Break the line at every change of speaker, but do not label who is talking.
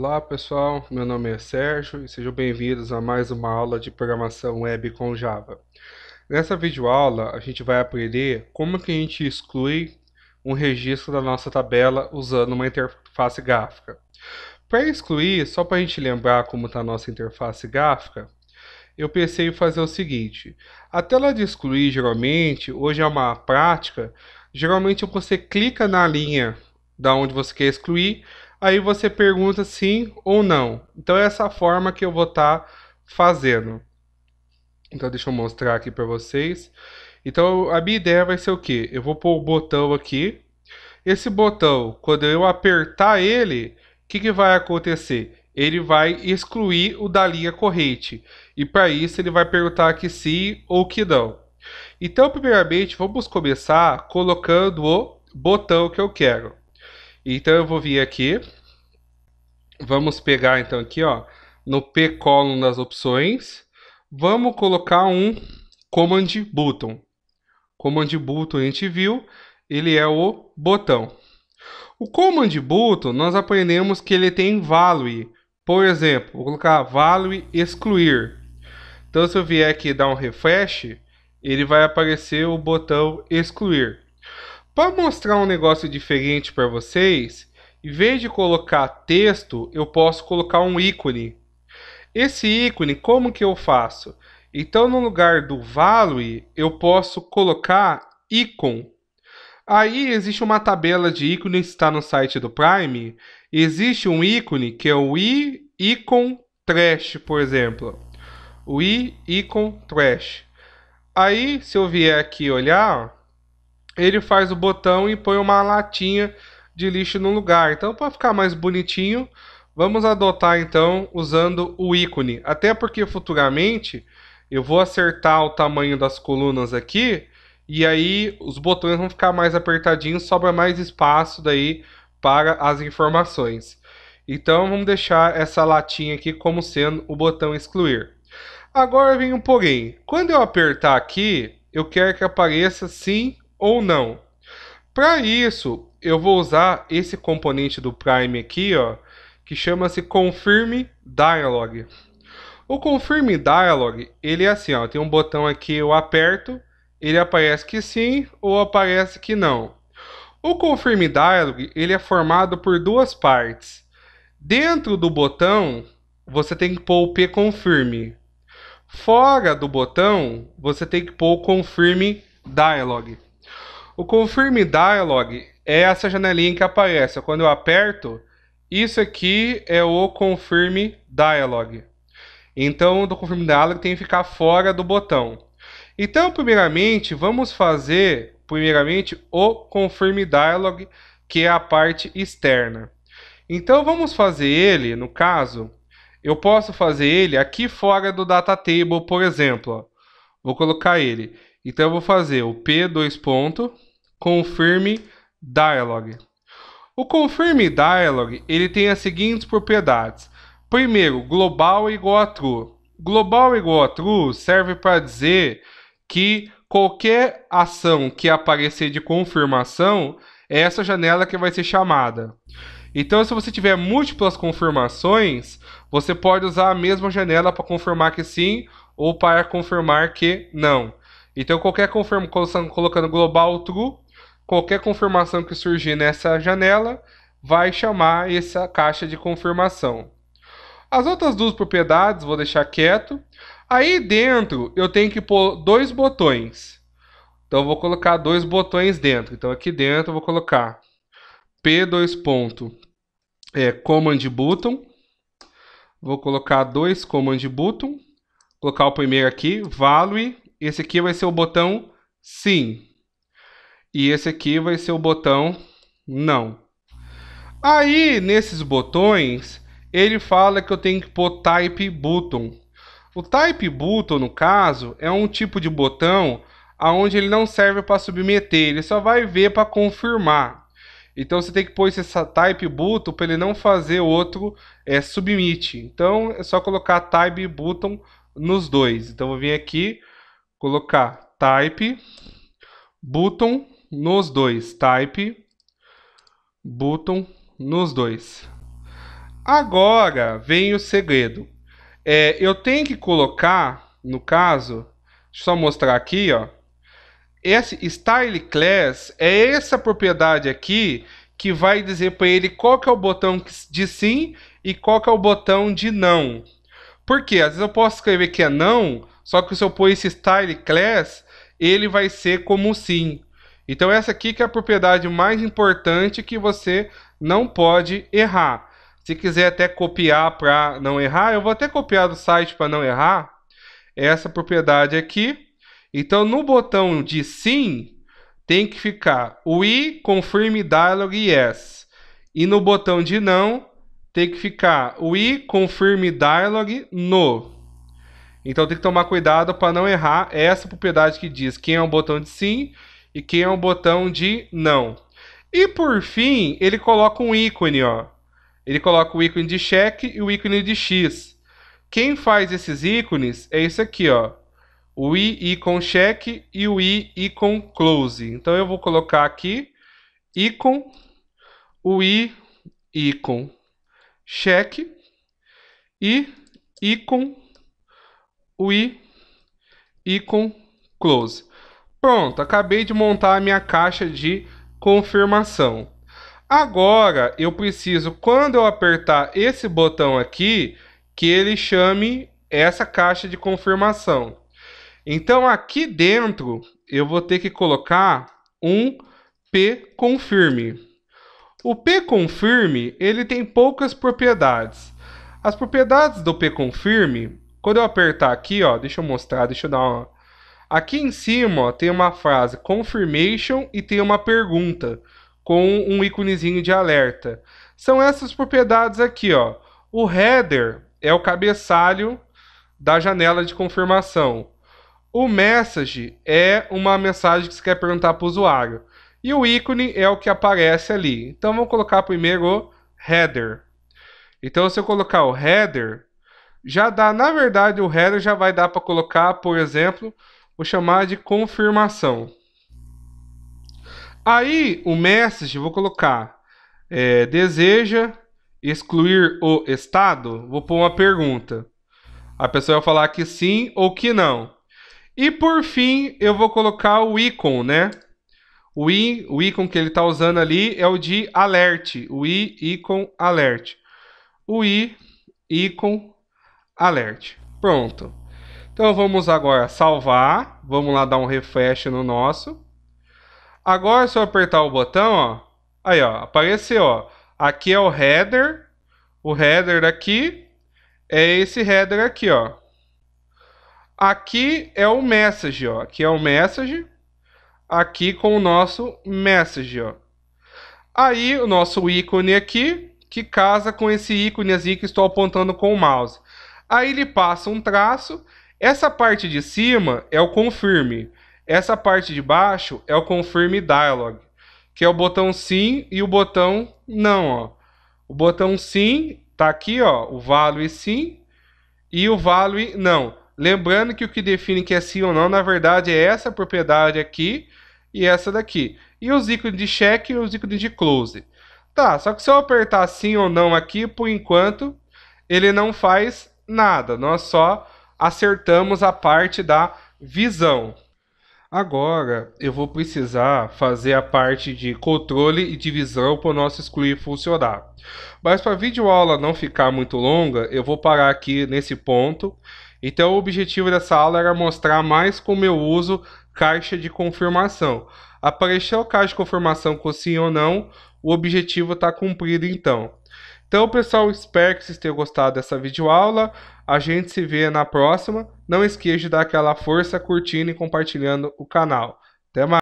Olá pessoal, meu nome é Sérgio e sejam bem-vindos a mais uma aula de programação web com Java. Nessa videoaula a gente vai aprender como que a gente exclui um registro da nossa tabela usando uma interface gráfica. Para excluir, só para a gente lembrar como está a nossa interface gráfica, eu pensei em fazer o seguinte, a tela de excluir geralmente, hoje é uma prática, geralmente você clica na linha da onde você quer excluir, aí você pergunta sim ou não. Então é essa forma que eu vou estar tá fazendo. Então deixa eu mostrar aqui para vocês. Então a minha ideia vai ser o que? Eu vou pôr o botão aqui. Esse botão, quando eu apertar ele, o que, que vai acontecer? Ele vai excluir o da linha corrente. E para isso ele vai perguntar que sim ou que não. Então primeiramente vamos começar colocando o botão que eu quero. Então eu vou vir aqui. Vamos pegar então aqui, ó, no P column das opções, vamos colocar um command button. Command button a gente viu, ele é o botão. O command button nós aprendemos que ele tem value. Por exemplo, vou colocar value excluir. Então se eu vier aqui dar um refresh, ele vai aparecer o botão excluir. Para mostrar um negócio diferente para vocês, em vez de colocar texto, eu posso colocar um ícone. Esse ícone, como que eu faço? Então, no lugar do value, eu posso colocar icon. Aí existe uma tabela de ícones que está no site do Prime. Existe um ícone que é o i icon trash, por exemplo. O i icon trash. Aí, se eu vier aqui olhar, ele faz o botão e põe uma latinha de lixo no lugar. Então, para ficar mais bonitinho, vamos adotar então usando o ícone. Até porque futuramente eu vou acertar o tamanho das colunas aqui e aí os botões vão ficar mais apertadinhos, sobra mais espaço daí para as informações. Então vamos deixar essa latinha aqui como sendo o botão excluir. Agora vem um porém. Quando eu apertar aqui, eu quero que apareça sim ou não. Para isso, eu vou usar esse componente do Prime aqui, ó, que chama-se Confirm Dialog. O Confirm Dialog, ele é assim, ó, tem um botão aqui, eu aperto, ele aparece que sim ou aparece que não. O Confirm Dialog, ele é formado por duas partes. Dentro do botão, você tem que pôr o P Confirm. Fora do botão, você tem que pôr o Confirm Dialog. O Confirm Dialog é essa janelinha que aparece. Quando eu aperto, isso aqui é o Confirm Dialog. Então, do Confirm Dialog tem que ficar fora do botão. Então, primeiramente, vamos fazer primeiramente o Confirm Dialog, que é a parte externa. Então, vamos fazer ele, no caso, eu posso fazer ele aqui fora do data table, por exemplo. Ó. Vou colocar ele. Então, eu vou fazer o P, dois pontos Confirm Dialog. O Confirm Dialog ele tem as seguintes propriedades. Primeiro, global é igual a true. Global é igual a true serve para dizer que qualquer ação que aparecer de confirmação é essa janela que vai ser chamada. Então, se você tiver múltiplas confirmações, você pode usar a mesma janela para confirmar que sim ou para confirmar que não. Então, qualquer confirmação colocando global true Qualquer confirmação que surgir nessa janela vai chamar essa caixa de confirmação. As outras duas propriedades vou deixar quieto. Aí dentro eu tenho que pôr dois botões. Então vou colocar dois botões dentro. Então aqui dentro eu vou colocar P2 ponto, é, command button. Vou colocar dois command button. Vou colocar o primeiro aqui, value. Esse aqui vai ser o botão sim. E esse aqui vai ser o botão não. Aí, nesses botões, ele fala que eu tenho que pôr type button. O type button, no caso, é um tipo de botão aonde ele não serve para submeter, ele só vai ver para confirmar. Então você tem que pôr esse type button para ele não fazer outro é, submit. Então é só colocar type button nos dois. Então eu vou vir aqui, colocar type button nos dois, type button nos dois. Agora vem o segredo. É, eu tenho que colocar, no caso, só mostrar aqui, ó. Esse style class é essa propriedade aqui que vai dizer para ele qual que é o botão de sim e qual que é o botão de não. Porque às vezes eu posso escrever que é não, só que se eu pôr esse style class, ele vai ser como sim. Então essa aqui que é a propriedade mais importante que você não pode errar. Se quiser até copiar para não errar, eu vou até copiar do site para não errar essa propriedade aqui. Então no botão de sim tem que ficar "I confirm dialog yes. E no botão de não tem que ficar "I confirm dialog no. Então tem que tomar cuidado para não errar essa propriedade que diz quem é o botão de sim e que é um botão de não. E por fim, ele coloca um ícone, ó. Ele coloca o ícone de cheque e o ícone de X. Quem faz esses ícones é isso aqui, ó. O i icon cheque e o i icon close. Então eu vou colocar aqui icon o i icon cheque e icon o i icon close. Pronto, acabei de montar a minha caixa de confirmação. Agora eu preciso, quando eu apertar esse botão aqui, que ele chame essa caixa de confirmação. Então aqui dentro eu vou ter que colocar um P confirm. O P confirm ele tem poucas propriedades. As propriedades do P confirm, quando eu apertar aqui, ó, deixa eu mostrar, deixa eu dar uma Aqui em cima ó, tem uma frase confirmation e tem uma pergunta com um íconezinho de alerta. São essas propriedades aqui, ó. O header é o cabeçalho da janela de confirmação. O message é uma mensagem que você quer perguntar para o usuário. E o ícone é o que aparece ali. Então vamos colocar primeiro o header. Então se eu colocar o header, já dá, na verdade o header já vai dar para colocar, por exemplo, Vou chamar de confirmação. Aí o message, vou colocar é, deseja excluir o estado? Vou pôr uma pergunta. A pessoa vai falar que sim ou que não. E por fim, eu vou colocar o ícone, né? O, i, o ícone que ele está usando ali é o de alerte. O i, ícone, alerte. O i, ícone, alerte. Pronto. Então vamos agora salvar. Vamos lá dar um refresh no nosso. Agora se eu apertar o botão, ó, aí ó, apareceu, ó. Aqui é o header. O header aqui é esse header aqui, ó. Aqui é o message, ó. Aqui é o message. Aqui com o nosso message, ó. Aí o nosso ícone aqui, que casa com esse íconezinho que estou apontando com o mouse. Aí ele passa um traço essa parte de cima é o confirme. Essa parte de baixo é o confirme dialog, que é o botão sim e o botão não, ó. O botão sim tá aqui, ó, o value sim e o value não. Lembrando que o que define que é sim ou não, na verdade, é essa propriedade aqui e essa daqui. E os ícones de check e os ícones de close. Tá, só que se eu apertar sim ou não aqui, por enquanto, ele não faz nada. Nós só acertamos a parte da visão. Agora eu vou precisar fazer a parte de controle e divisão para o nosso excluir funcionar. Mas para a videoaula não ficar muito longa, eu vou parar aqui nesse ponto. Então o objetivo dessa aula era mostrar mais como eu uso caixa de confirmação. Apareceu caixa de confirmação com sim ou não, o objetivo está cumprido então. Então, pessoal, espero que vocês tenham gostado dessa videoaula. A gente se vê na próxima. Não esqueça de dar aquela força curtindo e compartilhando o canal. Até mais!